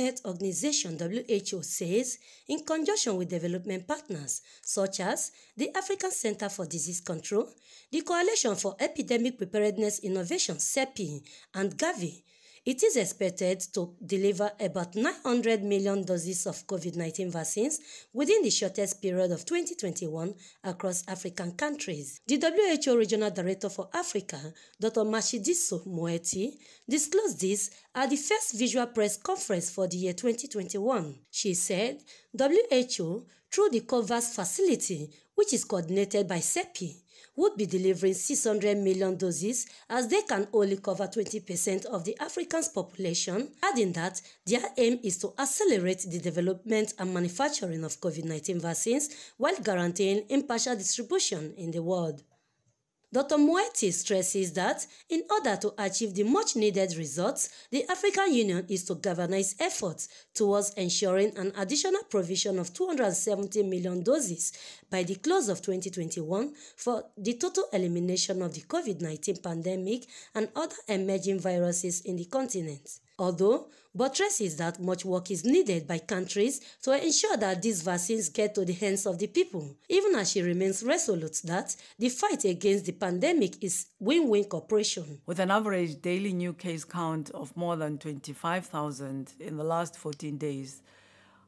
Health Organization WHO says, in conjunction with development partners such as the African Center for Disease Control, the Coalition for Epidemic Preparedness Innovation CEPI and Gavi It is expected to deliver about 900 million doses of COVID-19 vaccines within the shortest period of 2021 across African countries. The WHO Regional Director for Africa, Dr. Mashidiso Moeti, disclosed this at the first visual press conference for the year 2021. She said, WHO, through the Covax facility, which is coordinated by CEPI, would be delivering 600 million doses as they can only cover 20% of the African's population, adding that their aim is to accelerate the development and manufacturing of COVID-19 vaccines while guaranteeing impartial distribution in the world. Dr. Moeti stresses that in order to achieve the much-needed results, the African Union is to galvanize efforts towards ensuring an additional provision of 270 million doses by the close of 2021 for the total elimination of the COVID-19 pandemic and other emerging viruses in the continent. although says that much work is needed by countries to ensure that these vaccines get to the hands of the people, even as she remains resolute that the fight against the pandemic is win-win cooperation. With an average daily new case count of more than 25,000 in the last 14 days,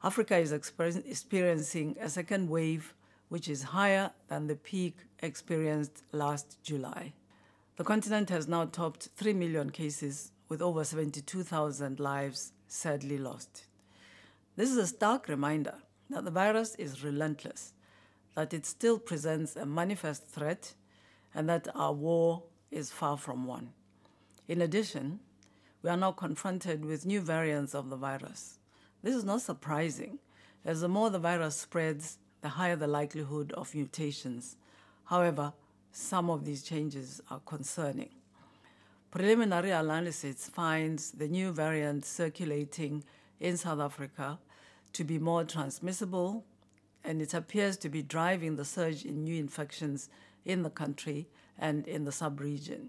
Africa is experiencing a second wave which is higher than the peak experienced last July. The continent has now topped 3 million cases with over 72,000 lives sadly lost. This is a stark reminder that the virus is relentless, that it still presents a manifest threat, and that our war is far from won. In addition, we are now confronted with new variants of the virus. This is not surprising, as the more the virus spreads, the higher the likelihood of mutations. However, some of these changes are concerning preliminary analysis finds the new variant circulating in South Africa to be more transmissible, and it appears to be driving the surge in new infections in the country and in the subregion.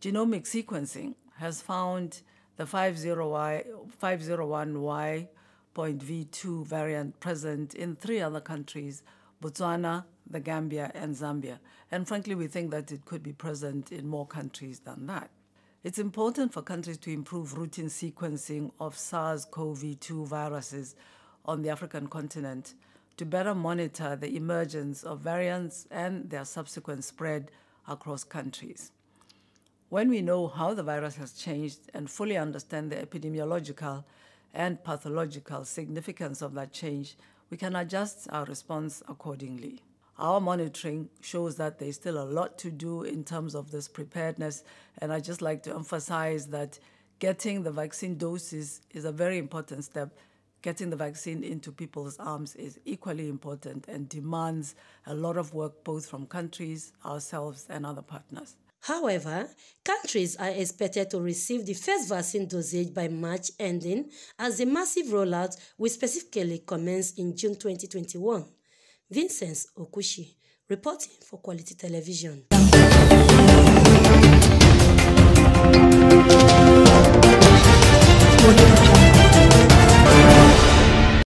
Genomic sequencing has found the 501Y.V2 variant present in three other countries Botswana, the Gambia and Zambia. And frankly, we think that it could be present in more countries than that. It's important for countries to improve routine sequencing of SARS CoV 2 viruses on the African continent to better monitor the emergence of variants and their subsequent spread across countries. When we know how the virus has changed and fully understand the epidemiological and pathological significance of that change, we can adjust our response accordingly our monitoring shows that there's still a lot to do in terms of this preparedness. And I just like to emphasize that getting the vaccine doses is a very important step. Getting the vaccine into people's arms is equally important and demands a lot of work both from countries, ourselves, and other partners. However, countries are expected to receive the first vaccine dosage by March ending as the massive rollout will specifically commence in June 2021. Vincent Okushi reporting for Quality Television.